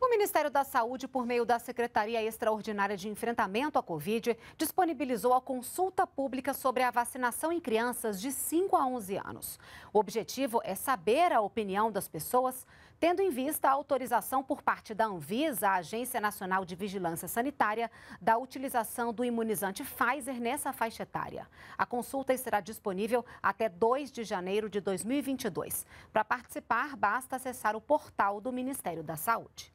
O Ministério da Saúde, por meio da Secretaria Extraordinária de Enfrentamento à Covid, disponibilizou a consulta pública sobre a vacinação em crianças de 5 a 11 anos. O objetivo é saber a opinião das pessoas, tendo em vista a autorização por parte da Anvisa, a Agência Nacional de Vigilância Sanitária, da utilização do imunizante Pfizer nessa faixa etária. A consulta estará disponível até 2 de janeiro de 2022. Para participar, basta acessar o portal do Ministério da Saúde.